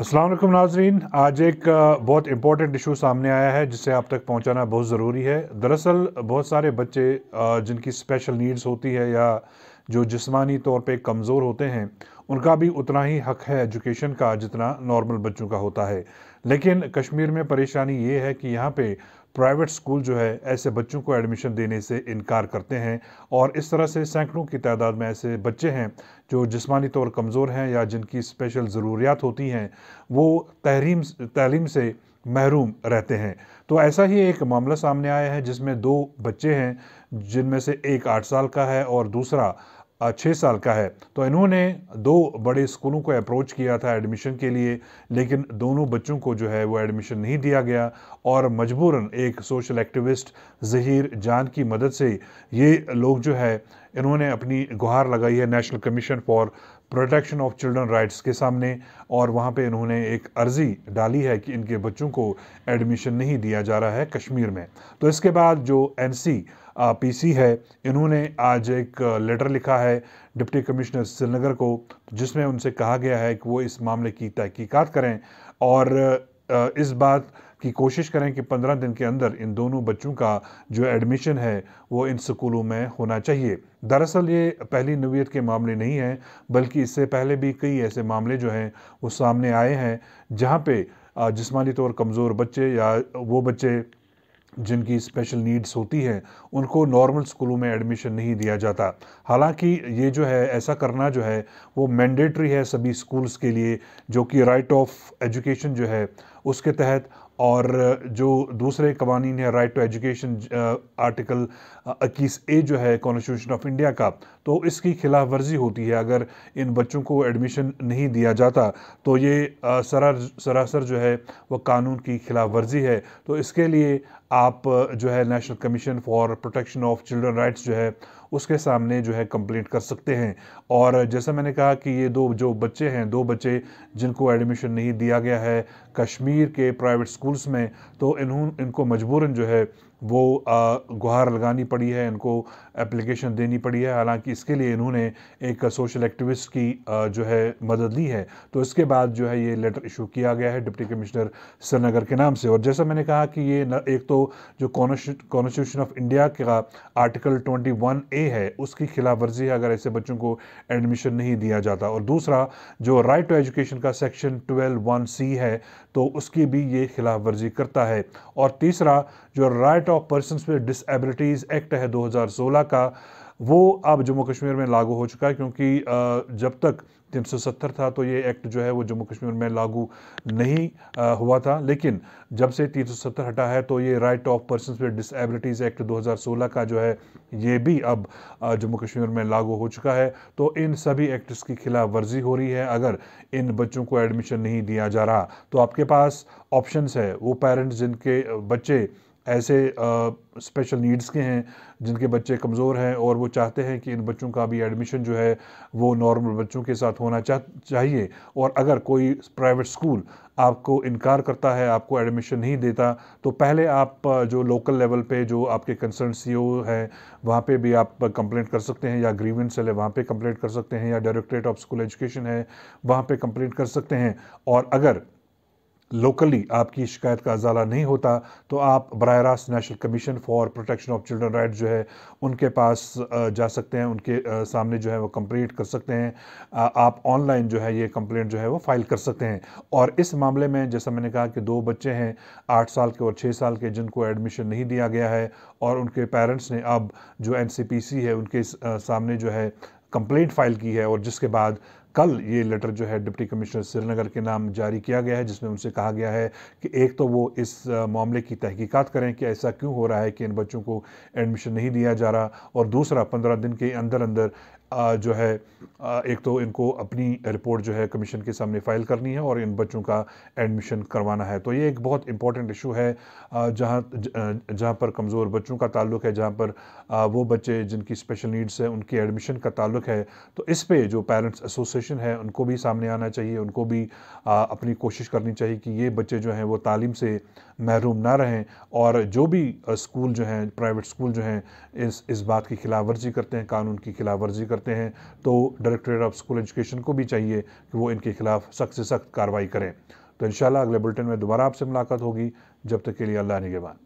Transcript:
असलम नाजरीन आज एक बहुत इम्पोर्टेंट इशू सामने आया है जिसे आप तक पहुंचाना बहुत ज़रूरी है दरअसल बहुत सारे बच्चे जिनकी स्पेशल नीड्स होती है या जो जिस्मानी तौर पे कमज़ोर होते हैं उनका भी उतना ही हक है एजुकेशन का जितना नॉर्मल बच्चों का होता है लेकिन कश्मीर में परेशानी ये है कि यहाँ पे प्राइवेट स्कूल जो है ऐसे बच्चों को एडमिशन देने से इनकार करते हैं और इस तरह से सैकड़ों की तादाद में ऐसे बच्चे हैं जो जिस्मानी तौर कमज़ोर हैं या जिनकी स्पेशल ज़रूरियात होती हैं वो तहरीम तलीम से महरूम रहते हैं तो ऐसा ही एक मामला सामने आया है जिसमें दो बच्चे हैं जिनमें से एक आठ साल का है और दूसरा छः साल का है तो इन्होंने दो बड़े स्कूलों को अप्रोच किया था एडमिशन के लिए लेकिन दोनों बच्चों को जो है वो एडमिशन नहीं दिया गया और मजबूरन एक सोशल एक्टिविस्ट जहीर जान की मदद से ये लोग जो है इन्होंने अपनी गुहार लगाई है national commission for protection of children rights के सामने और वहाँ पे इन्होंने एक अर्ज़ी डाली है कि इनके बच्चों को एडमिशन नहीं दिया जा रहा है कश्मीर में तो इसके बाद जो एन पीसी है इन्होंने आज एक लेटर लिखा है डिप्टी कमिश्नर श्रीनगर को जिसमें उनसे कहा गया है कि वो इस मामले की तहकीकात करें और इस बात की कोशिश करें कि पंद्रह दिन के अंदर इन दोनों बच्चों का जो एडमिशन है वो इन स्कूलों में होना चाहिए दरअसल ये पहली नवीयत के मामले नहीं हैं बल्कि इससे पहले भी कई ऐसे मामले जो हैं वो सामने आए हैं जहाँ पे जिसमानी तौर कमज़ोर बच्चे या वो बच्चे जिनकी स्पेशल नीड्स होती हैं उनको नॉर्मल स्कूलों में एडमिशन नहीं दिया जाता हालांकि ये जो है ऐसा करना जो है वो मैंडेटरी है सभी स्कूल्स के लिए जो कि राइट ऑफ एजुकेशन जो है उसके तहत और जो दूसरे कवानीन है राइट टू एजुकेशन आर्टिकल इक्कीस ए जो है कॉन्स्टिट्यूशन ऑफ इंडिया का तो इसकी खिलाफ वर्जी होती है अगर इन बच्चों को एडमिशन नहीं दिया जाता तो ये सरा सरासर जो है वह कानून की खिलाफ वर्जी है तो इसके लिए आप जो है national commission for protection of children rights जो है उसके सामने जो है कंप्लेंट कर सकते हैं और जैसा मैंने कहा कि ये दो जो बच्चे हैं दो बच्चे जिनको एडमिशन नहीं दिया गया है कश्मीर के प्राइवेट स्कूल्स में तो इन्हों इनको मजबूरन जो है वो गुहार लगानी पड़ी है इनको एप्लीकेशन देनी पड़ी है हालांकि इसके लिए इन्होंने एक सोशल एक्टिविस्ट की जो है मदद ली है तो इसके बाद जो है ये लेटर इशू किया गया है डिप्टी कमिश्नर श्रीनगर के नाम से और जैसा मैंने कहा कि ये न, एक तो जो कॉन्स्टिट्यूशन ऑफ इंडिया का आर्टिकल ट्वेंटी वन ए है उसकी खिलाफ वर्जी है अगर ऐसे बच्चों को एडमिशन नहीं दिया जाता और दूसरा जो राइट टू एजुकेशन का सेक्शन ट्वेल्व वन सी है तो उसकी भी ये खिलाफ वर्जी करता है और तीसरा जो right of person with disabilities act है 2016 का वो अब जम्मू कश्मीर में लागू हो चुका है क्योंकि जब तक 370 था तो ये एक्ट जो है वो जम्मू कश्मीर में लागू नहीं हुआ था लेकिन जब से 370 हटा है तो ये right of person with disabilities act 2016 का जो है ये भी अब जम्मू कश्मीर में लागू हो चुका है तो इन सभी एक्ट्स की खिलाफ वर्जी हो रही है अगर इन बच्चों को एडमिशन नहीं दिया जा रहा तो आपके पास ऑप्शंस है वो पेरेंट्स जिनके बच्चे ऐसे स्पेशल नीड्स के हैं जिनके बच्चे कमज़ोर हैं और वो चाहते हैं कि इन बच्चों का भी एडमिशन जो है वो नॉर्मल बच्चों के साथ होना चाह चाहिए और अगर कोई प्राइवेट स्कूल आपको इनकार करता है आपको एडमिशन नहीं देता तो पहले आप जो लोकल लेवल पे जो आपके कंसर्न सी ओ हैं वहाँ पे भी आप कंप्लेंट कर सकते हैं या ग्रीवेंट सेल है वहाँ पे कंप्लेंट कर सकते हैं या डायरेक्टरेट ऑफ स्कूल एजुकेशन है वहाँ पे कंप्लेंट कर सकते हैं और अगर लोकली आपकी शिकायत का अजाला नहीं होता तो आप बर रास्त national commission for protection of children right जो है उनके पास जा सकते हैं उनके सामने जो है वो कंप्लेंट कर सकते हैं आप ऑनलाइन जो है ये कंप्लेंट जो है वो फाइल कर सकते हैं और इस मामले में जैसा मैंने कहा कि दो बच्चे हैं आठ साल के और छः साल के जिनको एडमिशन नहीं दिया गया है और उनके पेरेंट्स ने अब जो एन है उनके सामने जो है कंप्लेंट फाइल की है और जिसके बाद कल ये लेटर जो है डिप्टी कमिश्नर श्रीनगर के नाम जारी किया गया है जिसमें उनसे कहा गया है कि एक तो वो इस मामले की तहकीकात करें कि ऐसा क्यों हो रहा है कि इन बच्चों को एडमिशन नहीं दिया जा रहा और दूसरा पंद्रह दिन के अंदर अंदर जो है एक तो इनको अपनी रिपोर्ट जो है कमीशन के सामने फ़ाइल करनी है और इन बच्चों का एडमिशन करवाना है तो ये एक बहुत इंपॉर्टेंट इशू है जहाँ जहाँ पर कमज़ोर बच्चों का ताल्लुक है जहाँ पर वो बच्चे जिनकी स्पेशल नीड्स हैं उनके एडमिशन का ताल्लुक है तो इस पर जो पेरेंट्स एसोसिएशन है उनको भी सामने आना चाहिए उनको भी अपनी कोशिश करनी चाहिए कि ये बच्चे जो हैं वो तालीम से महरूम ना रहें और जो भी स्कूल जो हैं प्राइवेट स्कूल जो हैं इस इस बात की खिलाफ वर्जी करते हैं कानून की खिलाफ वर्जी करते हैं करते हैं तो डायरेक्टरेट ऑफ स्कूल एजुकेशन को भी चाहिए कि वो इनके खिलाफ सख्त से सख्त कार्रवाई करें तो इन अगले बुलेटिन में दोबारा आपसे मुलाकात होगी जब तक के लिए अल्लाह निगेबान